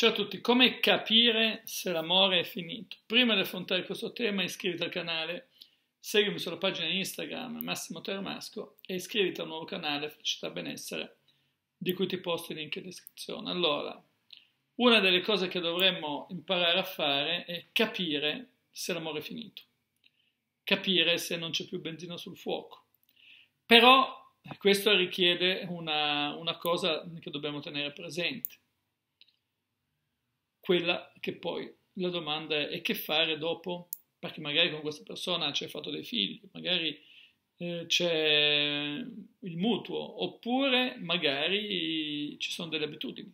Ciao a tutti, come capire se l'amore è finito? Prima di affrontare questo tema iscriviti al canale, seguimi sulla pagina Instagram Massimo Termasco e iscriviti al nuovo canale Felicità Benessere di cui ti posto il link in descrizione. Allora, una delle cose che dovremmo imparare a fare è capire se l'amore è finito, capire se non c'è più benzina sul fuoco. Però questo richiede una, una cosa che dobbiamo tenere presente quella che poi la domanda è, e che fare dopo? Perché magari con questa persona ci hai fatto dei figli, magari eh, c'è il mutuo, oppure magari ci sono delle abitudini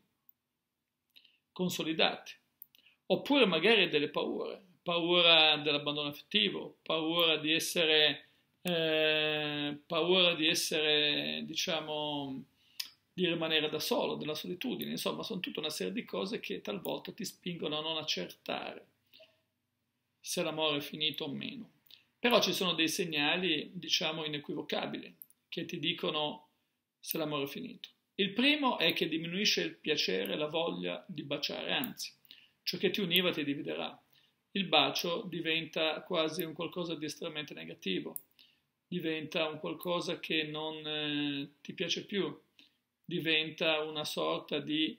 consolidate, oppure magari delle paure, paura dell'abbandono affettivo, paura di essere, eh, paura di essere diciamo, di rimanere da solo, della solitudine, insomma, sono tutta una serie di cose che talvolta ti spingono a non accertare se l'amore è finito o meno. Però ci sono dei segnali, diciamo, inequivocabili che ti dicono se l'amore è finito. Il primo è che diminuisce il piacere, la voglia di baciare, anzi, ciò che ti univa ti dividerà. Il bacio diventa quasi un qualcosa di estremamente negativo, diventa un qualcosa che non eh, ti piace più, diventa una sorta di,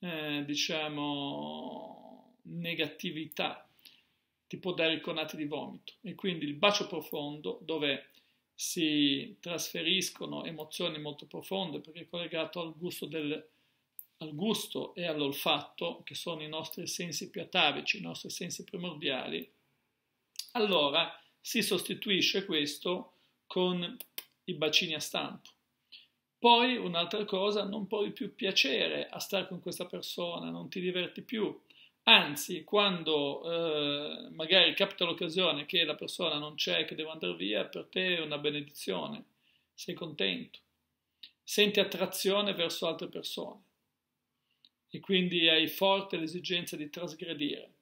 eh, diciamo, negatività, tipo dare il conate di vomito. E quindi il bacio profondo, dove si trasferiscono emozioni molto profonde, perché è collegato al gusto, del, al gusto e all'olfatto, che sono i nostri sensi più atavici, i nostri sensi primordiali, allora si sostituisce questo con i bacini a stampo poi un'altra cosa, non puoi più piacere a stare con questa persona, non ti diverti più. Anzi, quando eh, magari capita l'occasione che la persona non c'è, che deve andare via, per te è una benedizione, sei contento, senti attrazione verso altre persone e quindi hai forte l'esigenza di trasgredire.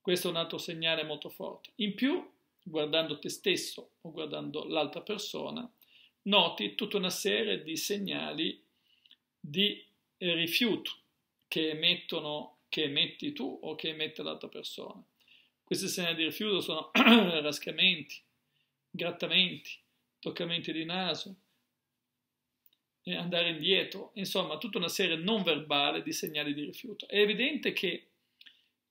Questo è un altro segnale molto forte. In più, guardando te stesso o guardando l'altra persona, noti tutta una serie di segnali di eh, rifiuto che emettono, che emetti tu o che emette l'altra persona. Questi segnali di rifiuto sono raschiamenti, grattamenti, toccamenti di naso, andare indietro, insomma tutta una serie non verbale di segnali di rifiuto. È evidente che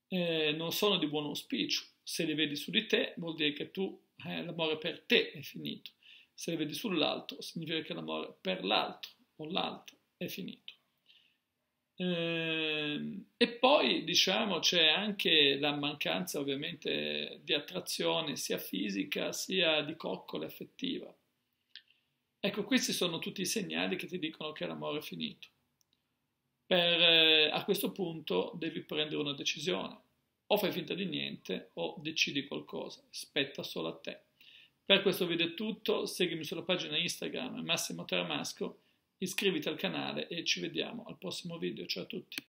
eh, non sono di buon auspicio, se li vedi su di te vuol dire che tu, eh, l'amore per te è finito. Se le vedi sull'altro, significa che l'amore per l'altro o l'altro è finito. Ehm, e poi diciamo c'è anche la mancanza ovviamente di attrazione sia fisica sia di coccola affettiva. Ecco, questi sono tutti i segnali che ti dicono che l'amore è finito. Per, eh, a questo punto devi prendere una decisione, o fai finta di niente o decidi qualcosa, spetta solo a te. Per questo video è tutto, seguimi sulla pagina Instagram Massimo Teramasco, iscriviti al canale e ci vediamo al prossimo video, ciao a tutti!